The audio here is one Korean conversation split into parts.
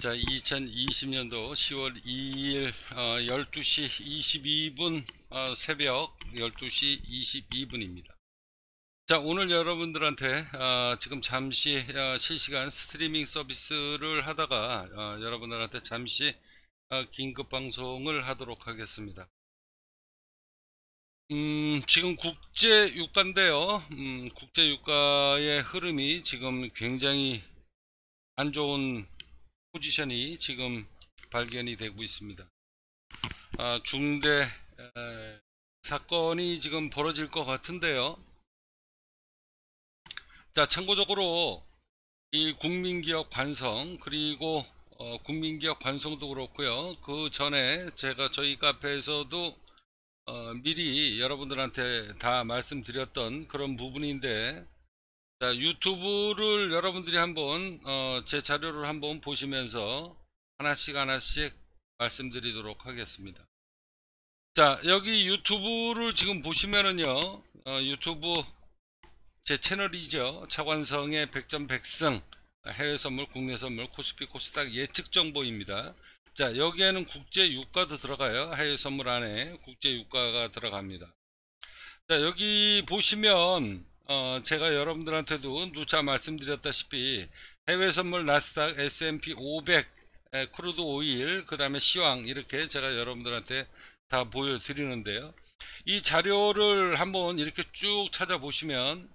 자 2020년도 10월 2일 어, 12시 22분 어, 새벽 12시 22분입니다 자 오늘 여러분들한테 어, 지금 잠시 어, 실시간 스트리밍 서비스를 하다가 어, 여러분들한테 잠시 어, 긴급 방송을 하도록 하겠습니다 음, 지금 국제 유가인데요 음, 국제 유가의 흐름이 지금 굉장히 안 좋은 포지션이 지금 발견이 되고 있습니다. 아, 중대 에, 사건이 지금 벌어질 것 같은데요. 자, 참고적으로 이 국민기업 관성 그리고 어, 국민기업 관성도 그렇고요. 그 전에 제가 저희 카페에서도 어, 미리 여러분들한테 다 말씀드렸던 그런 부분인데 자, 유튜브를 여러분들이 한번 어, 제 자료를 한번 보시면서 하나씩 하나씩 말씀드리도록 하겠습니다. 자 여기 유튜브를 지금 보시면은요 어, 유튜브 제 채널이죠 차관성의 100점 100승 해외 선물 국내 선물 코스피 코스닥 예측 정보입니다 자 여기에는 국제 유가도 들어가요 해외 선물 안에 국제 유가가 들어갑니다 자 여기 보시면 어, 제가 여러분들한테도 누차 말씀드렸다시피 해외 선물 나스닥 S&P 500 에, 크루드 오일 그 다음에 시황 이렇게 제가 여러분들한테 다 보여드리는데요 이 자료를 한번 이렇게 쭉 찾아보시면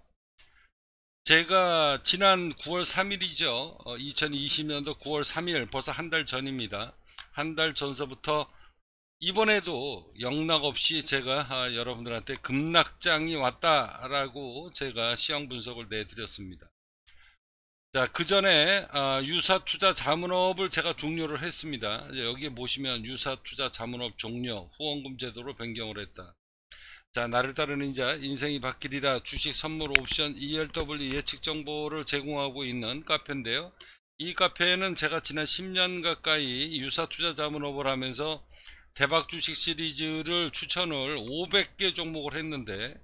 제가 지난 9월 3일이죠 어, 2020년도 9월 3일 벌써 한 달 전입니다 한 달 전서부터 이번에도 영락 없이 제가 아, 여러분들한테 급락장이 왔다라고 제가 시험 분석을 내드렸습니다. 자, 그 전에 아, 유사 투자 자문업을 제가 종료를 했습니다. 여기 보시면 유사 투자 자문업 종료, 후원금 제도로 변경을 했다. 자, 나를 따르는 자, 인생이 바뀌리라 주식 선물 옵션 ELW 예측 정보를 제공하고 있는 카페인데요. 이 카페는 에 제가 지난 10년 가까이 유사 투자 자문업을 하면서 대박 주식 시리즈를 추천을 500개 종목을 했는데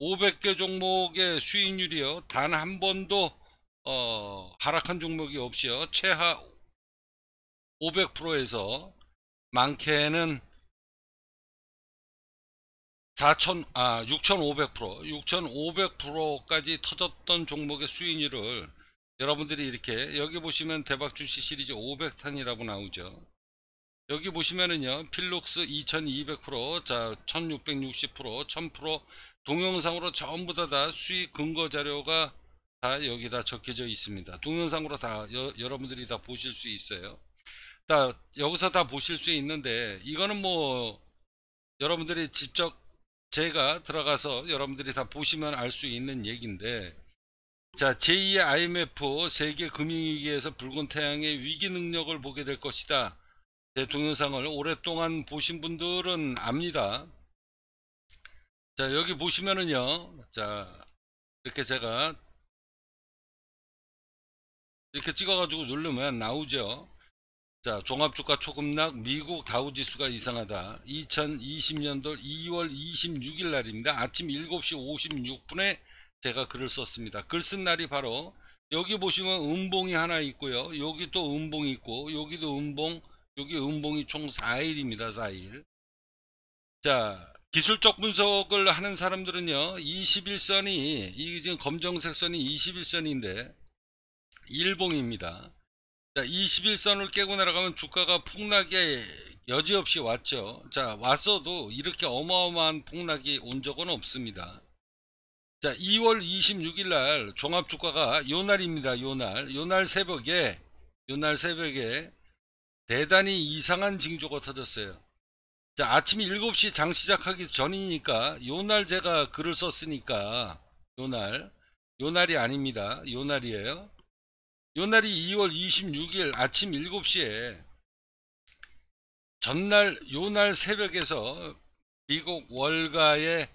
500개 종목의 수익률이요 단 한 번도 어, 하락한 종목이 없이요 최하 500%에서 많게는 4천 아6,500% 6,500%까지 터졌던 종목의 수익률을 여러분들이 이렇게 여기 보시면 대박 주식 시리즈 500산이라고 나오죠. 여기 보시면은요 필록스 2200%자1660% 1000% 동영상으로 전부 다, 다 수익 근거 자료가 다 여기다 적혀져 있습니다 동영상으로 다 여, 여러분들이 다 보실 수 있어요 다 여기서 다 보실 수 있는데 이거는 뭐 여러분들이 직접 제가 들어가서 여러분들이 다 보시면 알 수 있는 얘기인데 자 제2의 IMF 세계 금융위기에서 붉은 태양의 위기 능력을 보게 될 것이다 제 동영상을 오랫동안 보신 분들은 압니다. 자, 여기 보시면은요. 자, 이렇게 제가 이렇게 찍어가지고 누르면 나오죠. 자, 종합주가 초급락 미국 다우지수가 이상하다. 2020년도 2월 26일 날입니다. 아침 7시 56분에 제가 글을 썼습니다. 글 쓴 날이 바로 여기 보시면 음봉이 하나 있고요. 여기 또 음봉이 있고 여기도 음봉 여기 음봉이 총 4일입니다. 4일. 자, 기술적 분석을 하는 사람들은요. 21선이 이 지금 검정색 선이 21선인데 일봉입니다. 자, 21선을 깨고 날아가면 주가가 폭락에 여지없이 왔죠. 자, 왔어도 이렇게 어마어마한 폭락이 온 적은 없습니다. 자, 2월 26일 날 종합 주가가 요 날입니다. 요 날. 요 날 새벽에 요 날 새벽에 대단히 이상한 징조가 터졌어요. 자, 아침 7시 장 시작하기 전이니까 요 날 제가 글을 썼으니까 요 날, 요 날이 아닙니다. 요 날이에요. 요 날이 2월 26일 아침 7시에 전날 요 날 새벽에서 미국 월가에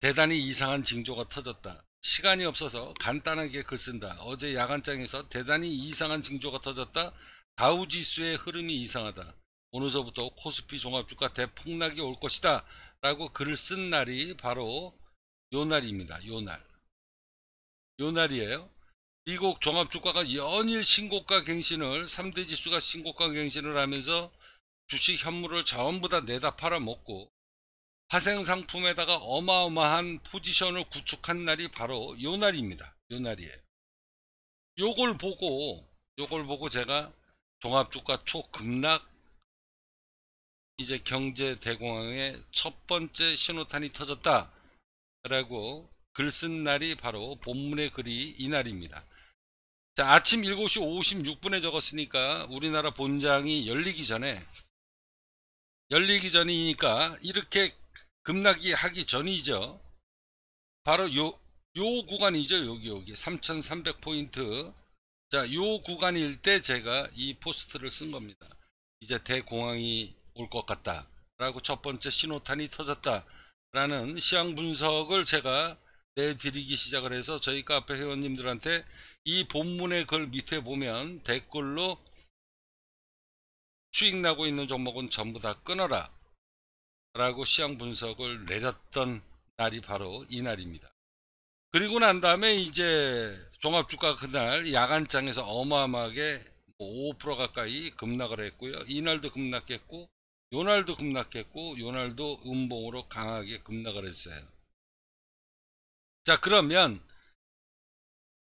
대단히 이상한 징조가 터졌다. 시간이 없어서 간단하게 글 쓴다. 어제 야간장에서 대단히 이상한 징조가 터졌다. 다우지수의 흐름이 이상하다. 오늘서부터 코스피 종합주가 대폭락이 올 것이다. 라고 글을 쓴 날이 바로 요 날입니다. 요 날. 요 날이에요. 미국 종합주가가 연일 신고가 갱신을 3대 지수가 신고가 갱신을 하면서 주식 현물을 전부 다 내다 팔아먹고 화생 상품에다가 어마어마한 포지션을 구축한 날이 바로 요 날입니다. 요 날이에요. 요걸 보고 요걸 보고 제가 종합주가 초급락 이제 경제 대공황의 첫 번째 신호탄이 터졌다 라고 글 쓴 날이 바로 본문의 글이 이날입니다 자 아침 7시 56분에 적었으니까 우리나라 본장이 열리기 전에 열리기 전이니까 이렇게 급락이 하기 전이죠 바로 요 요 구간이죠 여기 여기 3300포인트 자, 요 구간일 때 제가 이 포스트를 쓴 겁니다. 이제 대공황이 올 것 같다. 라고 첫 번째 신호탄이 터졌다. 라는 시향 분석을 제가 내드리기 시작을 해서 저희 카페 회원님들한테 이 본문의 글 밑에 보면 댓글로 수익 나고 있는 종목은 전부 다 끊어라. 라고 시향 분석을 내렸던 날이 바로 이날입니다. 그리고 난 다음에 이제 종합주가 그날 야간장에서 어마어마하게 5% 뭐 가까이 급락을 했고요. 이날도 급락했고 요날도 급락했고 요날도 음봉으로 강하게 급락을 했어요. 자 그러면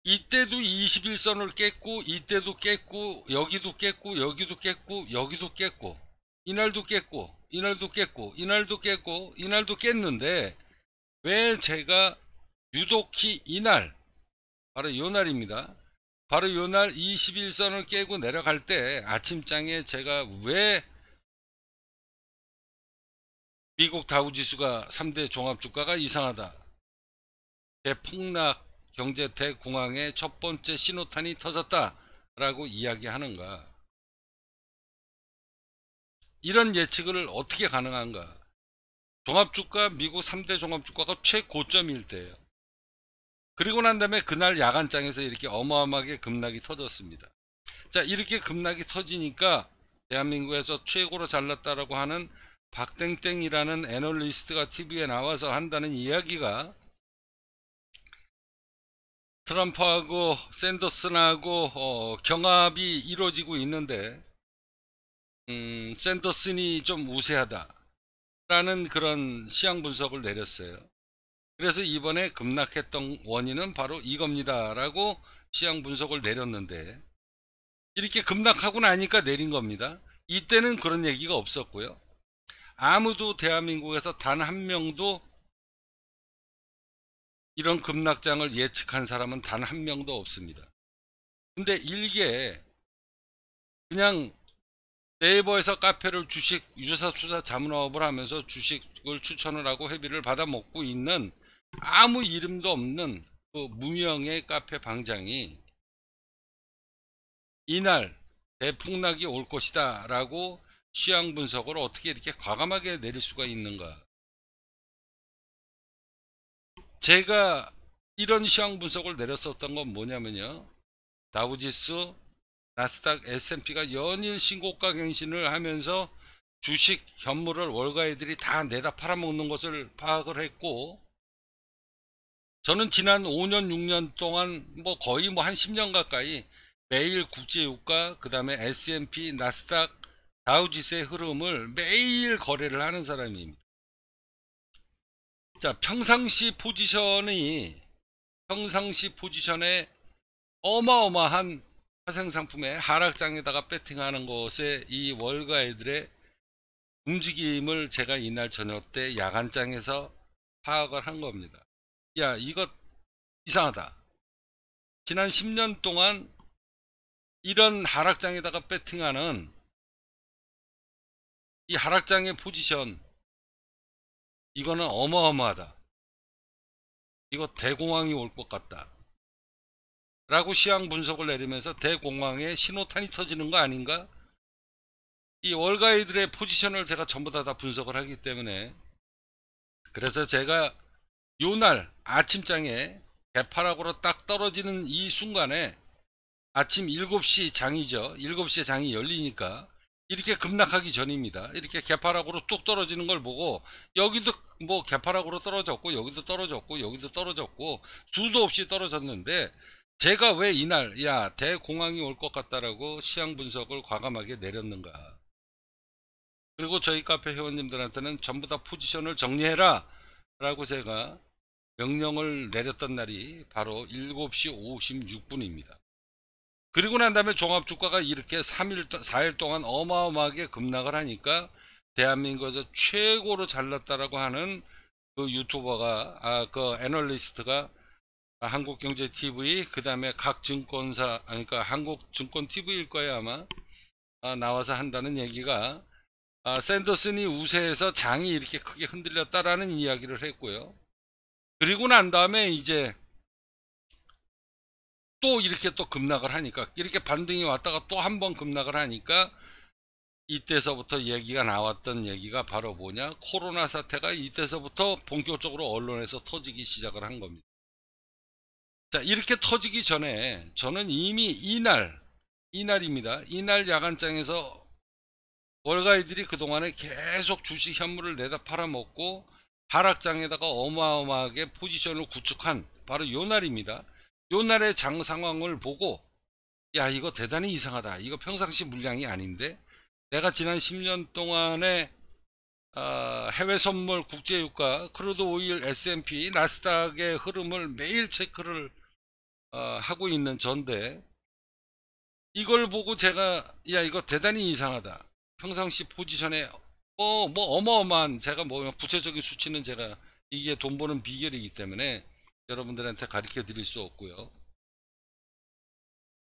이때도 21선을 깼고 이때도 깼고 여기도 깼고 여기도 깼고 여기도 깼고 이날도 깼고 이날도 깼고 이날도 깼고 이날도 깼는데 왜 제가 유독히 이날 바로 요 날입니다. 바로 요날 21선을 깨고 내려갈 때 아침장에 제가 왜 미국 다우지수가 3대 종합주가가 이상하다. 대폭락 경제 대공황의 첫 번째 신호탄이 터졌다. 라고 이야기하는가. 이런 예측을 어떻게 가능한가. 종합주가 미국 3대 종합주가가 최고점일 때예요. 그리고 난 다음에 그날 야간장에서 이렇게 어마어마하게 급락이 터졌습니다. 자 이렇게 급락이 터지니까 대한민국에서 최고로 잘났다라고 하는 박땡땡이라는 애널리스트가 TV에 나와서 한다는 이야기가 트럼프하고 샌더슨하고 어, 경합이 이루어지고 있는데 음, 샌더슨이 좀 우세하다 라는 그런 시향 분석을 내렸어요. 그래서 이번에 급락했던 원인은 바로 이겁니다라고 시향 분석을 내렸는데 이렇게 급락하고 나니까 내린 겁니다. 이때는 그런 얘기가 없었고요. 아무도 대한민국에서 단 한 명도 이런 급락장을 예측한 사람은 단 한 명도 없습니다. 근데 일개 그냥 네이버에서 카페를 주식 유사 투자 자문업을 하면서 주식을 추천을 하고 회비를 받아 먹고 있는 아무 이름도 없는 그 무명의 카페 방장이 이날 대풍락이 올 것이다 라고 시향 분석을 어떻게 이렇게 과감하게 내릴 수가 있는가 제가 이런 시향 분석을 내렸었던 건 뭐냐면요 다우지수 나스닥 S&P가 연일 신고가 갱신을 하면서 주식 현물을 월가애들이 다 내다 팔아먹는 것을 파악을 했고 저는 지난 5년 6년 동안 뭐 거의 뭐 한 10년 가까이 매일 국제유가 그 다음에 S&P 나스닥 다우지수의 흐름을 매일 거래를 하는 사람입니다. 자 평상시 포지션이 평상시 포지션에 어마어마한 화생상품의 하락장에다가 배팅하는 것에 이 월가애들의 움직임을 제가 이날 저녁 때 야간장에서 파악을 한 겁니다. 야 이것 이상하다 지난 10년 동안 이런 하락장에다가 배팅하는 이 하락장의 포지션 이거는 어마어마하다 이거 대공황이 올 것 같다 라고 시향 분석을 내리면서 대공황에 신호탄이 터지는 거 아닌가 이 월가이들의 포지션을 제가 전부 다, 다 분석을 하기 때문에 그래서 제가 요날 아침장에 개파락으로 딱 떨어지는 이 순간에 아침 7시 장이죠. 7시에 장이 열리니까 이렇게 급락하기 전입니다. 이렇게 개파락으로 뚝 떨어지는 걸 보고 여기도 뭐 개파락으로 떨어졌고 여기도 떨어졌고 여기도 떨어졌고 수도 없이 떨어졌는데 제가 왜 이날 야 대공황이 올 것 같다라고 시향 분석을 과감하게 내렸는가 그리고 저희 카페 회원님들한테는 전부 다 포지션을 정리해라 라고 제가 명령을 내렸던 날이 바로 7시 56분입니다. 그리고 난 다음에 종합주가가 이렇게 3일, 4일 동안 어마어마하게 급락을 하니까 대한민국에서 최고로 잘났다라고 하는 그 유튜버가, 아, 그 애널리스트가 한국경제TV, 그 다음에 각 증권사, 아니, 그러니까 한국증권TV일 거예요, 아마. 아, 나와서 한다는 얘기가 아, 샌더슨이 우세해서 장이 이렇게 크게 흔들렸다라는 이야기를 했고요. 그리고 난 다음에 이제 또 이렇게 또 급락을 하니까 이렇게 반등이 왔다가 또 한 번 급락을 하니까 이때서부터 얘기가 나왔던 얘기가 바로 뭐냐 코로나 사태가 이때서부터 본격적으로 언론에서 터지기 시작을 한 겁니다 자 이렇게 터지기 전에 저는 이미 이날 이날입니다 이날 야간장에서 월가이들이 그동안에 계속 주식 현물을 내다 팔아먹고 하락장에다가 어마어마하게 포지션을 구축한 바로 요 날입니다. 요 날의 장 상황을 보고 야 이거 대단히 이상하다. 이거 평상시 물량이 아닌데 내가 지난 10년 동안에 어, 해외 선물, 국제유가, 크루드 오일, S&P, 나스닥의 흐름을 매일 체크를 어, 하고 있는 전데 이걸 보고 제가 야 이거 대단히 이상하다. 평상시 포지션에 어, 뭐 어마어마한 제가 뭐 구체적인 수치는 제가 이게 돈 버는 비결이기 때문에 여러분들한테 가르쳐 드릴 수 없고요.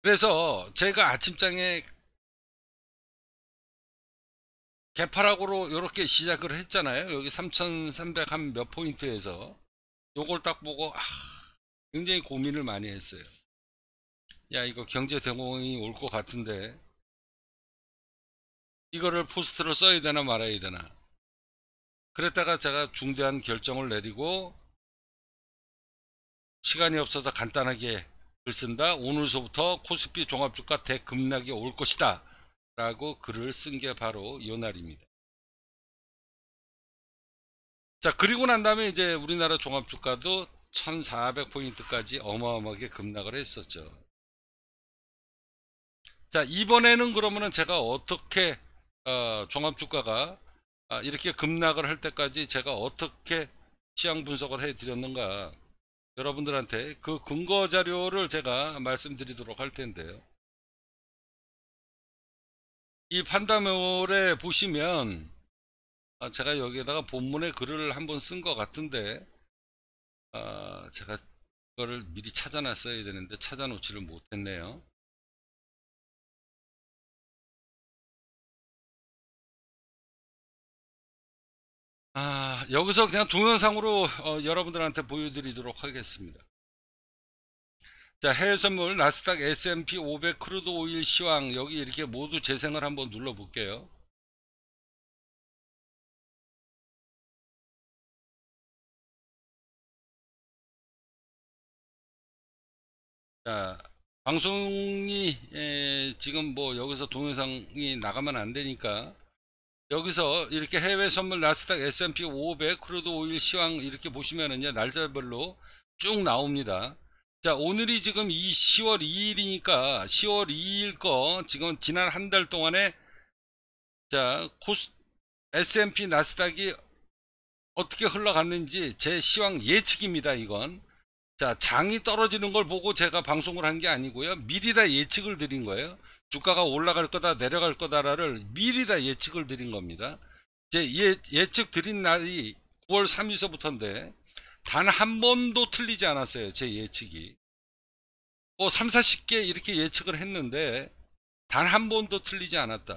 그래서 제가 아침장에 개파락으로 이렇게 시작을 했잖아요. 여기 3,300 한 몇 포인트에서 요걸 딱 보고 아, 굉장히 고민을 많이 했어요. 야 이거 경제 대공이올 것 같은데 이거를 포스트로 써야 되나 말아야 되나 그랬다가 제가 중대한 결정을 내리고 시간이 없어서 간단하게 글 쓴다 오늘서부터 코스피 종합주가 대급락이 올 것이다 라고 글을 쓴 게 바로 이 날입니다 자 그리고 난 다음에 이제 우리나라 종합주가도 1400포인트까지 어마어마하게 급락을 했었죠 자 이번에는 그러면은 제가 어떻게 어, 종합주가가 아, 이렇게 급락을 할 때까지 제가 어떻게 시향 분석을 해 드렸는가 여러분들한테 그 근거 자료를 제가 말씀드리도록 할 텐데요 이 판다몰에 보시면 아, 제가 여기에다가 본문의 글을 한번 쓴 것 같은데 아, 제가 그거를 미리 찾아놨어야 되는데 찾아놓지를 못했네요 아, 여기서 그냥 동영상으로 어, 여러분들한테 보여드리도록 하겠습니다. 자, 해외 선물 나스닥 S&P 500 크루드 오일 시황 여기 이렇게 모두 재생을 한번 눌러 볼게요. 자, 방송이 에, 예, 지금 뭐 여기서 동영상이 나가면 안 되니까 여기서 이렇게 해외 선물 나스닥 S&P 500 크루드 오일 시황 이렇게 보시면은요 날짜별로 쭉 나옵니다. 자 오늘이 지금 이 10월 2일이니까 10월 2일 거 지금 지난 한 달 동안에 자 코스 S&P 나스닥이 어떻게 흘러갔는지 제 시황 예측입니다 이건 자 장이 떨어지는 걸 보고 제가 방송을 한 게 아니고요 미리 다 예측을 드린 거예요 주가가 올라갈 거다 내려갈 거다를 미리 다 예측을 드린 겁니다. 이제 예, 예측 드린 날이 9월 3일서부터인데 단 한 번도 틀리지 않았어요. 제 예측이. 뭐 3, 40개 이렇게 예측을 했는데 단 한 번도 틀리지 않았다.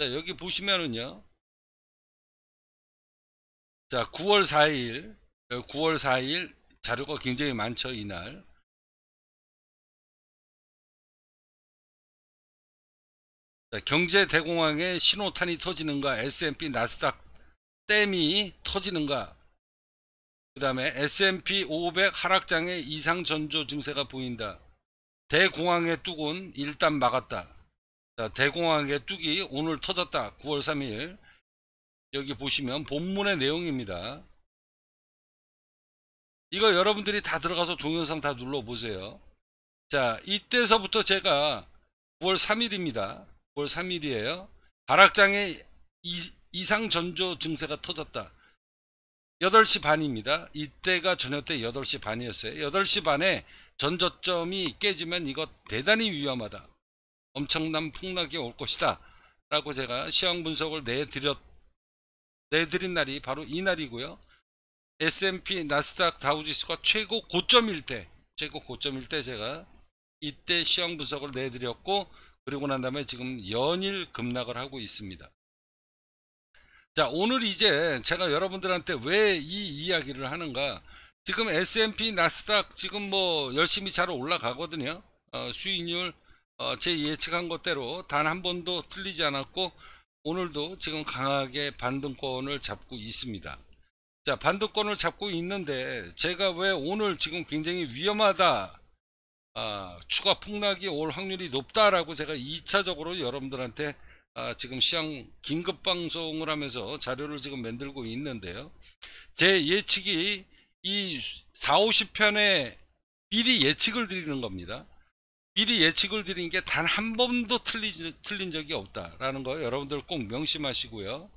자, 여기 보시면은요. 자, 9월 4일, 9월 어, 4일 자료가 굉장히 많죠, 이날. 네, 경제 대공황에 신호탄이 터지는가 S&P 나스닥 댐이 터지는가 그 다음에 S&P 500 하락장에 이상 전조 증세가 보인다 대공황의 뚝은 일단 막았다 자, 대공황의 뚝이 오늘 터졌다 9월 3일 여기 보시면 본문의 내용입니다 이거 여러분들이 다 들어가서 동영상 다 눌러보세요 자 이때서부터 제가 9월 3일입니다 9월 3일이에요. 발악장에 이, 상 전조 증세가 터졌다. 8시 반입니다. 이때가 저녁 때 8시 반이었어요. 8시 반에 전조점이 깨지면 이거 대단히 위험하다. 엄청난 폭락이 올 것이다. 라고 제가 시황 분석을 내드렸, 내드린 날이 바로 이 날이고요. S&P, 나스닥, 다우지수가 최고 고점일 때, 최고 고점일 때 제가 이때 시황 분석을 내드렸고 그리고 난 다음에 지금 연일 급락을 하고 있습니다. 자 오늘 이제 제가 여러분들한테 왜 이 이야기를 하는가 지금 S&P 나스닥 지금 뭐 열심히 잘 올라가거든요 어, 수익률 어, 제 예측한 것대로 단 한 번도 틀리지 않았고 오늘도 지금 강하게 반등권을 잡고 있습니다 자 반등권을 잡고 있는데 제가 왜 오늘 지금 굉장히 위험하다 아, 추가 폭락이 올 확률이 높다라고 제가 2차적으로 여러분들한테 아, 지금 시향 긴급 방송을 하면서 자료를 지금 만들고 있는데요. 제 예측이 이 4, 50편에 미리 예측을 드리는 겁니다. 미리 예측을 드린 게 단 한 번도 틀리, 틀린 적이 없다라는 거 여러분들 꼭 명심하시고요.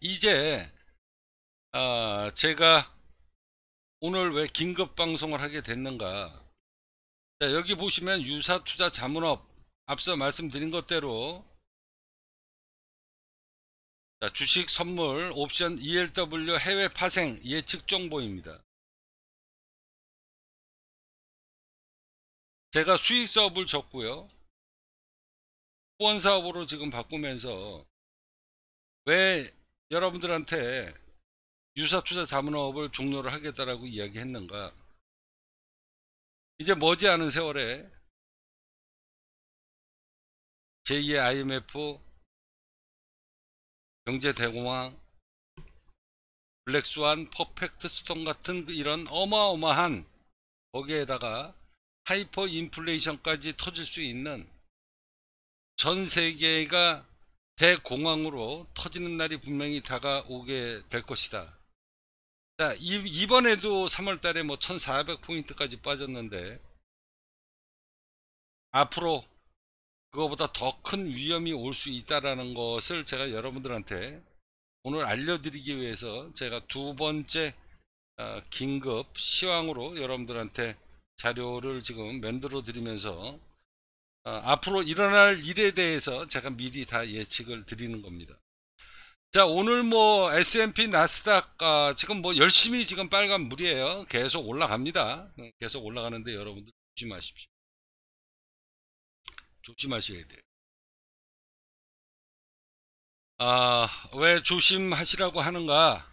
이제 아, 제가 오늘 왜 긴급 방송을 하게 됐는가 자, 여기 보시면 유사투자 자문업 앞서 말씀드린 것대로 자, 주식 선물 옵션 ELW 해외 파생 예측 정보입니다. 제가 수익 사업을 줬고요. 후원 사업으로 지금 바꾸면서 왜 여러분들한테 유사투자 자문업을 종료를 하겠다라고 이야기했는가 이제 머지않은 세월에 제2의 IMF 경제대공황 블랙스완 퍼펙트 수동 같은 그 이런 어마어마한 거기에다가 하이퍼 인플레이션까지 터질 수 있는 전 세계가 대공황으로 터지는 날이 분명히 다가오게 될 것이다. 자, 이, 번에도 3월달에 뭐 1400포인트까지 빠졌는데 앞으로 그거보다 더 큰 위험이 올 수 있다라는 것을 제가 여러분들한테 오늘 알려드리기 위해서 제가 두 번째 어, 긴급 시황으로 여러분들한테 자료를 지금 만들어 드리면서 어, 앞으로 일어날 일에 대해서 제가 미리 다 예측을 드리는 겁니다. 자 오늘 뭐 S&P 나스닥 아, 지금 뭐 열심히 지금 빨간 물이에요 계속 올라갑니다 네, 계속 올라가는데 여러분들 조심하십시오 조심하셔야 돼요 아왜 조심하시라고 하는가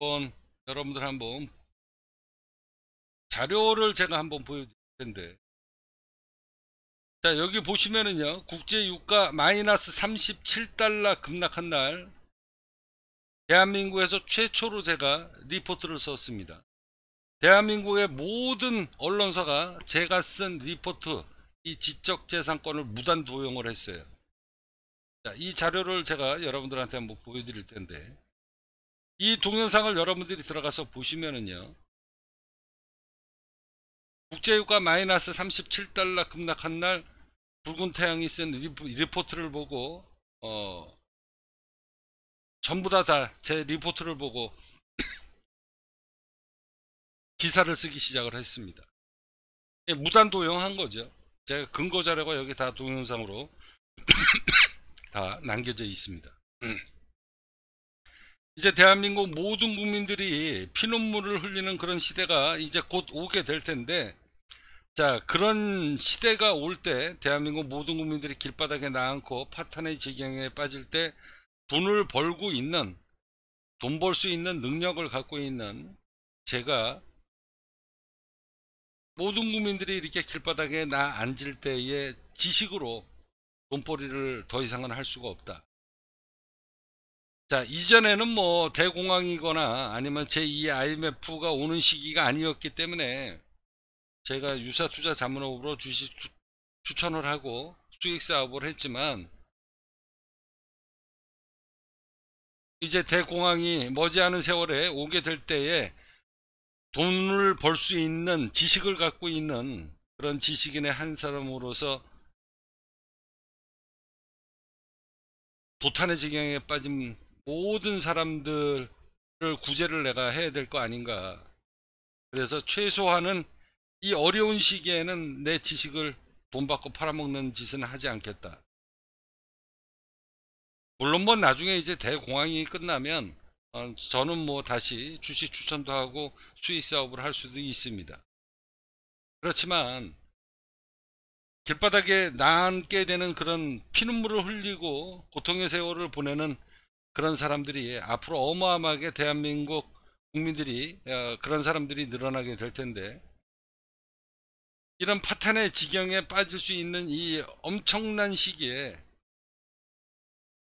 한번 여러분들 한번 자료를 제가 한번 보여드릴 텐데 자 여기 보시면은요 국제 유가 마이너스 37달러 급락한 날 대한민국에서 최초로 제가 리포트를 썼습니다 대한민국의 모든 언론사가 제가 쓴 리포트 이 지적재산권을 무단 도용을 했어요 자, 이 자료를 제가 여러분들한테 한번 보여드릴 텐데 이 동영상을 여러분들이 들어가서 보시면은요 국제유가 마이너스 37달러 급락한 날 붉은 태양이 쓴 리포트를 보고 어, 전부 다 제 리포트를 보고 기사를 쓰기 시작을 했습니다. 예, 무단 도용한 거죠. 제가 근거 자료가 여기 다 동영상으로 다 남겨져 있습니다. 이제 대한민국 모든 국민들이 피눈물을 흘리는 그런 시대가 이제 곧 오게 될 텐데 자 그런 시대가 올 때 대한민국 모든 국민들이 길바닥에 나앉고 파탄의 지경에 빠질 때 돈을 벌고 있는 돈 벌 수 있는 능력을 갖고 있는 제가 모든 국민들이 이렇게 길바닥에 나 앉을 때의 지식으로 돈벌이를 더 이상은 할 수가 없다. 자 이전에는 뭐 대공황이거나 아니면 제2의 IMF가 오는 시기가 아니었기 때문에 제가 유사 투자 자문업으로 주식 추천을 하고 수익 사업을 했지만 이제 대공황이 머지않은 세월에 오게 될 때에 돈을 벌 수 있는 지식을 갖고 있는 그런 지식인의 한 사람으로서 도탄의 지경에 빠진 모든 사람들을 구제를 내가 해야 될 거 아닌가 그래서 최소한은 이 어려운 시기에는 내 지식을 돈 받고 팔아먹는 짓은 하지 않겠다. 물론 뭐 나중에 이제 대공황이 끝나면 어, 저는 뭐 다시 주식 추천도 하고 수익 사업을 할 수도 있습니다. 그렇지만 길바닥에 남게 되는 그런 피눈물을 흘리고 고통의 세월을 보내는 그런 사람들이 앞으로 어마어마하게 대한민국 국민들이 어, 그런 사람들이 늘어나게 될 텐데 이런 파탄의 지경에 빠질 수 있는 이 엄청난 시기에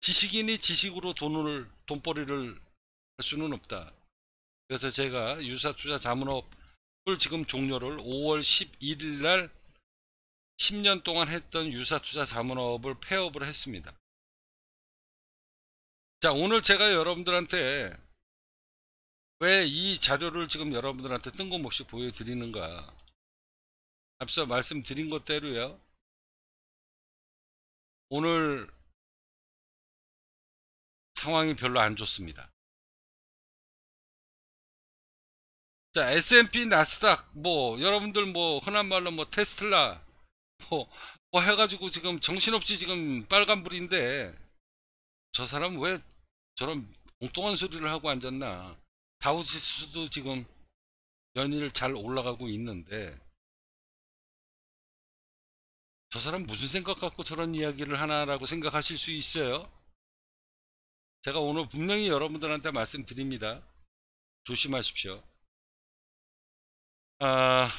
지식인이 지식으로 돈을 돈벌이를 할 수는 없다. 그래서 제가 유사투자 자문업을 지금 종료를 5월 11일 날 10년 동안 했던 유사투자 자문업을 폐업을 했습니다. 자 오늘 제가 여러분들한테 왜 이 자료를 지금 여러분들한테 뜬금없이 보여드리는가 앞서 말씀드린 것대로요. 오늘 상황이 별로 안 좋습니다. 자, S&P, 나스닥, 뭐, 여러분들 뭐, 흔한 말로 뭐, 테슬라, 뭐, 뭐 해가지고 지금 정신없이 지금 빨간불인데, 저 사람 왜 저런 엉뚱한 소리를 하고 앉았나. 다우지수도 지금 연일 잘 올라가고 있는데, 저 사람 무슨 생각 갖고 저런 이야기를 하나라고 생각하실 수 있어요. 제가 오늘 분명히 여러분들한테 말씀드립니다. 조심하십시오. 아,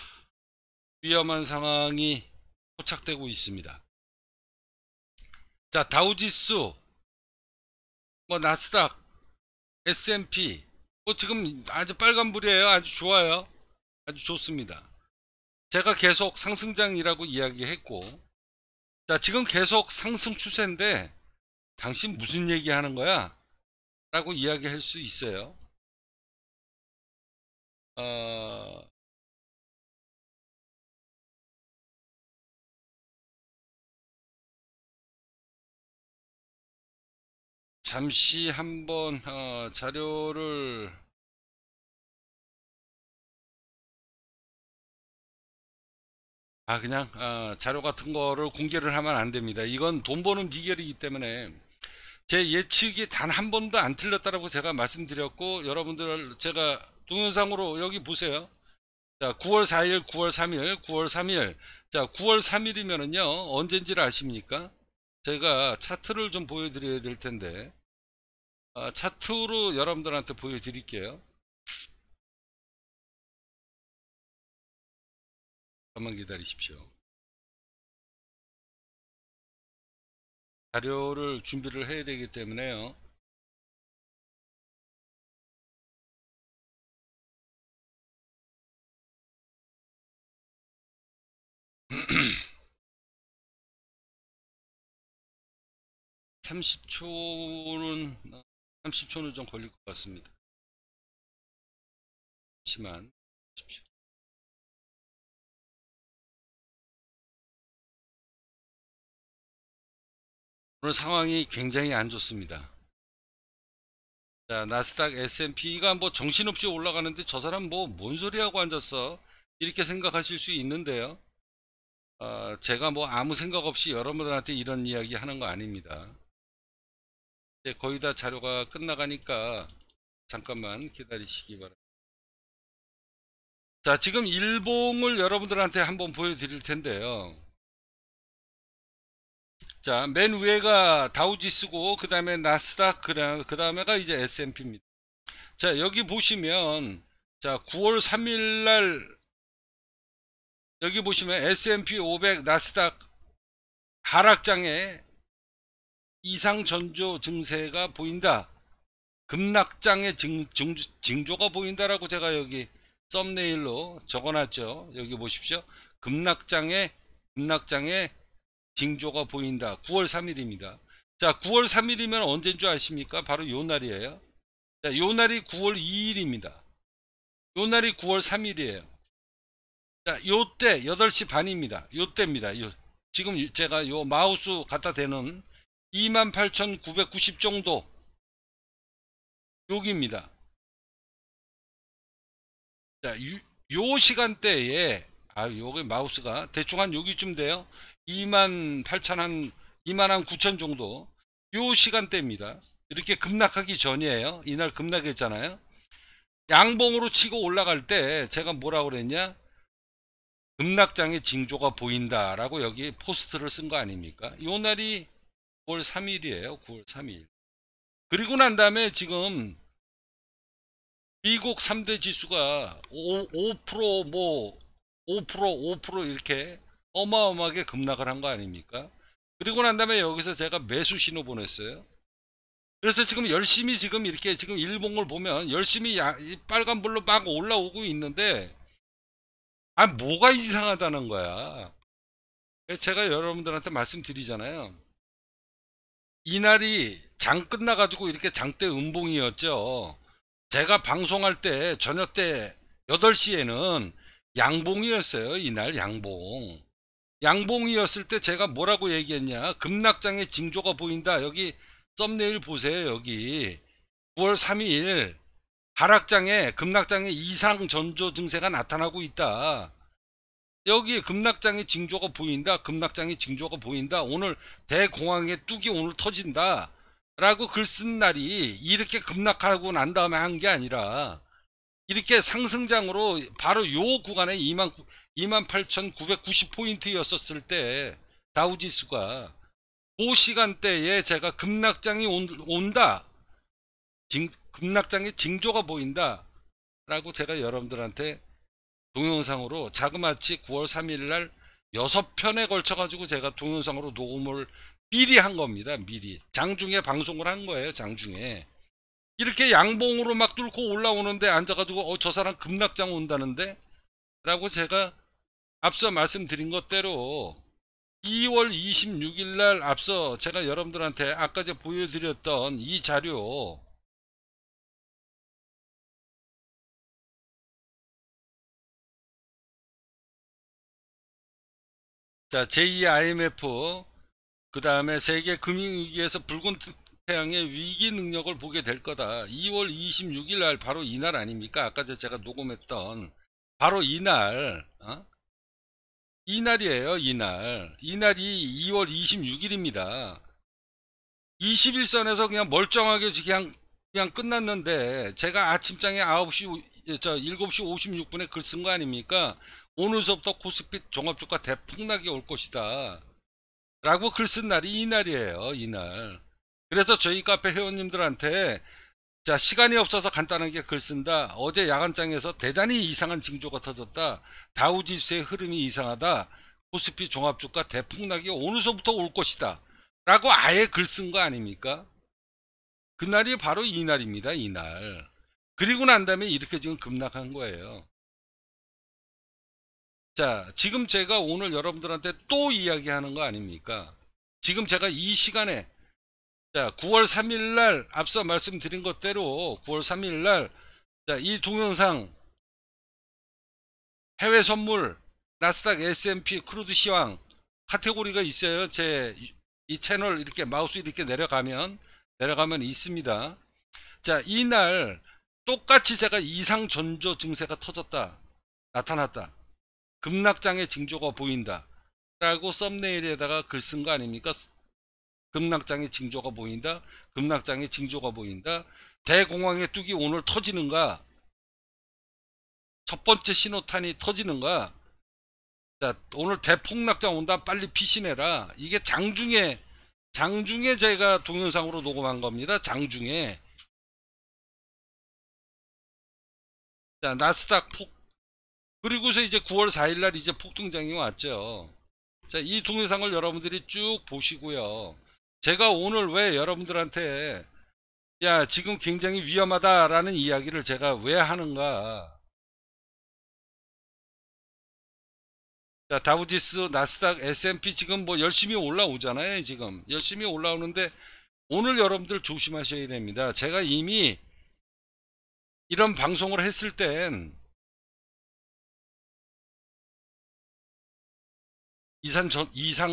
위험한 상황이 포착되고 있습니다. 자, 다우지수, 뭐 나스닥, S&P, 뭐 지금 아주 빨간불이에요. 아주 좋아요. 아주 좋습니다. 제가 계속 상승장이라고 이야기했고 자 지금 계속 상승 추세인데 당신 무슨 얘기하는 거야? 라고 이야기할 수 있어요. 어... 잠시 한번 어, 자료를 아 그냥 어, 자료 같은 거를 공개를 하면 안 됩니다. 이건 돈 버는 비결이기 때문에 제 예측이 단 한 번도 안 틀렸다라고 제가 말씀드렸고 여러분들 제가 동영상으로 여기 보세요. 자, 9월 4일, 9월 3일, 9월 3일. 자, 9월 3일이면은요 언젠지를 아십니까? 제가 차트를 좀 보여드려야 될 텐데 아, 차트로 여러분들한테 보여드릴게요. 잠깐만 기다리십시오. 자료를 준비를 해야 되기 때문에요. 삼십 초는 30초는 좀 걸릴 것 같습니다. 잠시만. 30초. 오늘 상황이 굉장히 안 좋습니다. 자, 나스닥 S&P가 뭐 정신없이 올라가는데 저 사람 뭐 뭔 소리 하고 앉았어? 이렇게 생각하실 수 있는데요. 어, 제가 뭐 아무 생각 없이 여러분들한테 이런 이야기 하는 거 아닙니다. 이제 거의 다 자료가 끝나가니까 잠깐만 기다리시기 바랍니다. 자, 지금 일봉을 여러분들한테 한번 보여드릴 텐데요. 자, 맨 위에가 다우지수고 그 다음에 나스닥 그 다음에가 이제 S&P입니다. 자, 여기 보시면 자, 9월 3일 날 여기 보시면 S&P 500 나스닥 하락장에 이상 전조 증세가 보인다. 급락장의 증, 증, 징조가 보인다라고 제가 여기 썸네일로 적어놨죠. 여기 보십시오. 급락장의 급락장의 징조가 보인다. 9월 3일입니다. 자, 9월 3일이면 언제인 줄 아십니까? 바로 요 날이에요. 자, 요 날이 9월 2일입니다. 요 날이 9월 3일이에요. 자, 요때 8시 반입니다. 요때입니다. 요, 지금 제가 요 마우스 갖다 대는 28,990 정도 여기입니다. 자, 요, 요 시간대에 아, 요게 마우스가 대충 한 여기쯤 돼요. 2만 8천 한 2만 한 9천 정도 요 시간대입니다. 이렇게 급락하기 전이에요. 이날 급락했잖아요. 양봉으로 치고 올라갈 때 제가 뭐라고 그랬냐? 급락장의 징조가 보인다라고 여기 포스트를 쓴 거 아닙니까? 요 날이 9월 3일이에요. 9월 3일. 그리고 난 다음에 지금 미국 3대 지수가 5뭐 5%, 5 이렇게 어마어마하게 급락을 한 거 아닙니까? 그리고 난 다음에 여기서 제가 매수 신호 보냈어요. 그래서 지금 열심히 지금 이렇게 지금 일봉을 보면 열심히 야, 빨간불로 막 올라오고 있는데 아 뭐가 이상하다는 거야. 제가 여러분들한테 말씀드리잖아요. 이날이 장 끝나가지고 이렇게 장대 음봉이었죠. 제가 방송할 때 저녁 때 8시에는 양봉이었어요. 이날 양봉. 양봉이었을 때 제가 뭐라고 얘기했냐 급락장의 징조가 보인다 여기 썸네일 보세요 여기 9월 3일 하락장에 급락장의 이상 전조 증세가 나타나고 있다 여기 급락장의 징조가 보인다 급락장의 징조가 보인다 오늘 대공황의 뚝이 오늘 터진다 라고 글 쓴 날이 이렇게 급락하고 난 다음에 한 게 아니라 이렇게 상승장으로 바로 요 구간에 2만 28,990포인트였었을 때 다우지수가 그 시간대에 제가 급락장이 온, 다 급락장의 징조가 보인다 라고 제가 여러분들한테 동영상으로 자그마치 9월 3일 날 6편에 걸쳐 가지고 제가 동영상으로 녹음을 미리 한 겁니다 미리 장중에 방송을 한 거예요 장중에 이렇게 양봉으로 막 뚫고 올라오는데 앉아가지고 어 저 사람 급락장 온다는데 라고 제가 앞서 말씀드린 것대로 2월 26일 날 앞서 제가 여러분들한테 아까 저 보여드렸던 이 자료 자 제2IMF 그 다음에 세계 금융위기에서 붉은 태양의 위기 능력을 보게 될 거다 2월 26일 날 바로 이날 아닙니까 아까 제가 녹음했던 바로 이날 어? 이날이에요 이날 이날이 2월 26일입니다 21선에서 그냥 멀쩡하게 그냥 그냥 끝났는데 제가 아침장에 9시 저 7시 56분에 글 쓴 거 아닙니까 오늘서부터 코스피 종합주가 대폭락이 올 것이다 라고 글 쓴 날이 이날이에요 이날 그래서 저희 카페 회원님들한테 자 시간이 없어서 간단하게 글 쓴다 어제 야간장에서 대단히 이상한 징조가 터졌다 다우지수의 흐름이 이상하다 코스피 종합주가 대폭락이 어느서부터 올 것이다 라고 아예 글 쓴 거 아닙니까 그날이 바로 이날입니다 이날 그리고 난 다음에 이렇게 지금 급락한 거예요 자 지금 제가 오늘 여러분들한테 또 이야기하는 거 아닙니까 지금 제가 이 시간에 자, 9월 3일 날 앞서 말씀드린 것대로 9월 3일 날이 동영상 해외 선물 나스닥 S&P 크루드 시황 카테고리가 있어요. 제 이 채널 이렇게 마우스 이렇게 내려가면 내려가면 있습니다. 자, 이날 똑같이 제가 이상 전조 증세가 터졌다. 나타났다. 급락장의 징조가 보인다. 라고 썸네일에다가 글 쓴 거 아닙니까? 급락장의 징조가 보인다. 급락장의 징조가 보인다. 대공황의 뚝이 오늘 터지는가? 첫 번째 신호탄이 터지는가? 자, 오늘 대폭락장 온다. 빨리 피신해라. 이게 장중에 장중에 제가 동영상으로 녹음한 겁니다. 장중에 자, 나스닥 폭 그리고서 이제 9월 4일 날 이제 폭등장이 왔죠. 자, 이 동영상을 여러분들이 쭉 보시고요. 제가 오늘 왜 여러분들한테 야 지금 굉장히 위험하다라는 이야기를 제가 왜 하는가 자다우지스 나스닥 S&P 지금 뭐 열심히 올라오잖아요 지금 열심히 올라오는데 오늘 여러분들 조심하셔야 됩니다 제가 이미 이런 방송을 했을 땐 이상, 전, 이상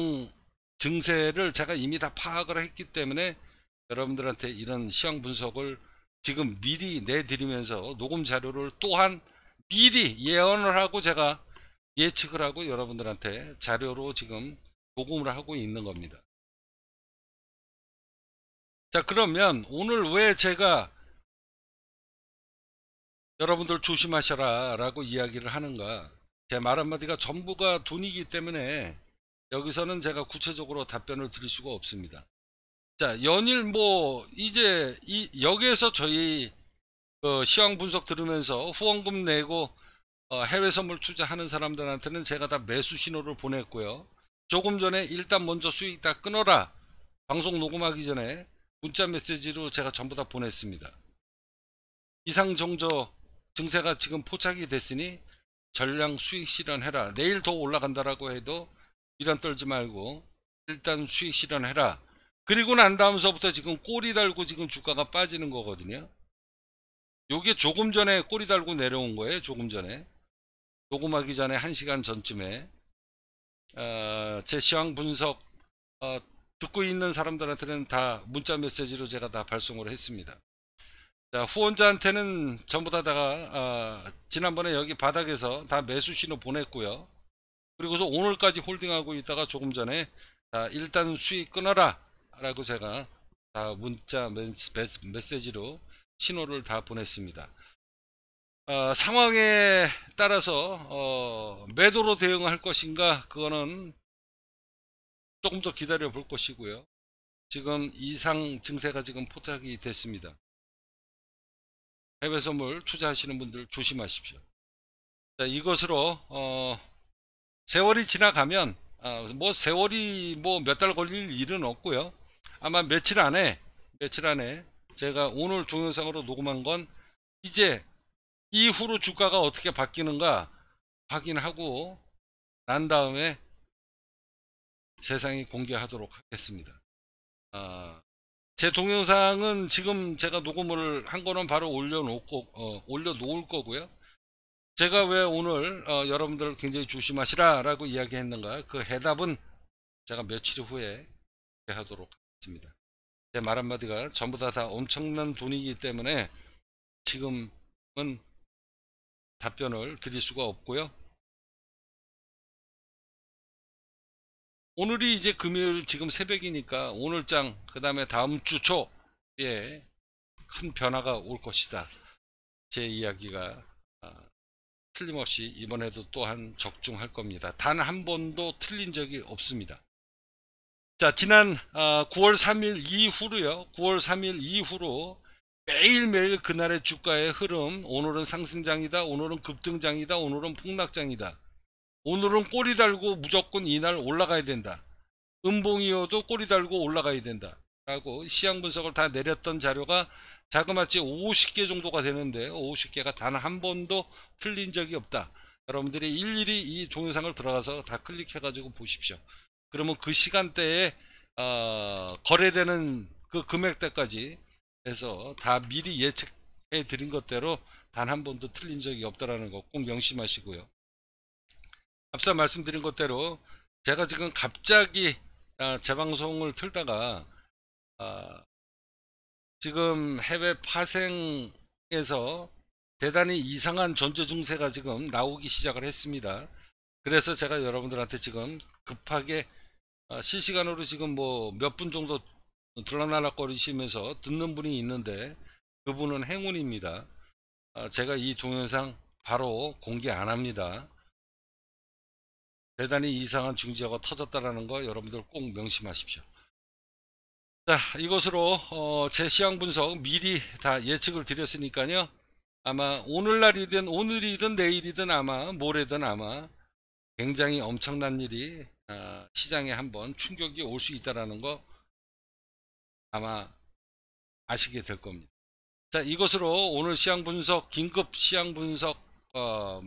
증세를 제가 이미 다 파악을 했기 때문에 여러분들한테 이런 시황 분석을 지금 미리 내드리면서 녹음 자료를 또한 미리 예언을 하고 제가 예측을 하고 여러분들한테 자료로 지금 녹음을 하고 있는 겁니다. 자 그러면 오늘 왜 제가 여러분들 조심하셔라 라고 이야기를 하는가 제 말 한마디가 전부가 돈이기 때문에 여기서는 제가 구체적으로 답변을 드릴 수가 없습니다. 자, 연일 뭐 이제 이 여기에서 저희 그 시황 분석 들으면서 후원금 내고 어, 해외 선물 투자하는 사람들한테는 제가 다 매수 신호를 보냈고요. 조금 전에 일단 먼저 수익 다 끊어라. 방송 녹음하기 전에 문자 메시지로 제가 전부 다 보냈습니다. 이상 정조 증세가 지금 포착이 됐으니 전량 수익 실현해라. 내일 더 올라간다라고 해도 이런 떨지 말고 일단 수익 실현해라. 그리고 난 다음서부터 지금 꼬리 달고 지금 주가가 빠지는 거거든요. 요게 조금 전에 꼬리 달고 내려온 거예요. 조금 전에. 녹음하기 전에 1시간 전쯤에 어, 제 시황 분석 어, 듣고 있는 사람들한테는 다 문자 메시지로 제가 다 발송을 했습니다. 자, 후원자한테는 전부 다다가 어, 지난번에 여기 바닥에서 다 매수 신호 보냈고요. 그리고서 오늘까지 홀딩하고 있다가 조금 전에 자, 일단 수익 끊어라 라고 제가 다 문자 메시지로 신호를 다 보냈습니다. 어, 상황에 따라서 어, 매도로 대응할 것인가 그거는 조금 더 기다려 볼 것이고요. 지금 이상 증세가 지금 포착이 됐습니다. 해외 선물 투자하시는 분들 조심하십시오. 자, 이것으로 어, 세월이 지나가면 어, 뭐 세월이 뭐 몇 달 걸릴 일은 없고요 아마 며칠 안에 며칠 안에 제가 오늘 동영상으로 녹음한 건 이제 이후로 주가가 어떻게 바뀌는가 확인하고 난 다음에 세상이 공개하도록 하겠습니다 어, 제 동영상은 지금 제가 녹음을 한 거는 바로 올려놓고 어, 올려놓을 거고요 제가 왜 오늘 어, 여러분들 굉장히 조심하시라라고 이야기했는가? 그 해답은 제가 며칠 후에 하도록 하겠습니다. 제 말 한마디가 전부 다, 다 엄청난 돈이기 때문에 지금은 답변을 드릴 수가 없고요. 오늘이 이제 금요일 지금 새벽이니까 오늘장 그 다음에 다음 주 초에 큰 변화가 올 것이다. 제 이야기가 아, 틀림없이 이번에도 또한 적중할 겁니다. 단 한 번도 틀린 적이 없습니다. 자, 지난 9월 아, 3일 이후로요. 9월 3일 이후로 매일매일 그날의 주가의 흐름, 오늘은 상승장이다, 오늘은 급등장이다, 오늘은 폭락장이다. 오늘은 꼬리 달고 무조건 이날 올라가야 된다. 음봉이어도 꼬리 달고 올라가야 된다. 라고 시향 분석을 다 내렸던 자료가 자그마치 50개 정도가 되는데 50개가 단 한 번도 틀린 적이 없다. 여러분들이 일일이 이 동영상을 들어가서 다 클릭해 가지고 보십시오. 그러면 그 시간대에 어, 거래되는 그 금액대까지 해서 다 미리 예측해 드린 것대로 단 한 번도 틀린 적이 없다라는 거 꼭 명심하시고요. 앞서 말씀드린 것대로 제가 지금 갑자기 어, 재방송을 틀다가 어, 지금 해외 파생에서 대단히 이상한 존재 증세가 지금 나오기 시작을 했습니다. 그래서 제가 여러분들한테 지금 급하게 어, 실시간으로 지금 뭐 몇 분 정도 들러나락거리시면서 듣는 분이 있는데 그분은 행운입니다. 아, 제가 이 동영상 바로 공개 안 합니다. 대단히 이상한 중지어가 터졌다라는 거 여러분들 꼭 명심하십시오. 자 이것으로 어, 제시향 분석 미리 다 예측을 드렸으니까요 아마 오늘날이든 오늘이든 내일이든 아마 모레든 아마 굉장히 엄청난 일이 어, 시장에 한번 충격이 올 수 있다라는 거 아마 아시게 될 겁니다 자 이것으로 오늘 시향 분석 긴급 시향 분석 어,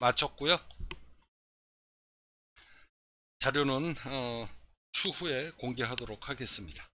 마쳤고요 자료는 어, 추후에 공개하도록 하겠습니다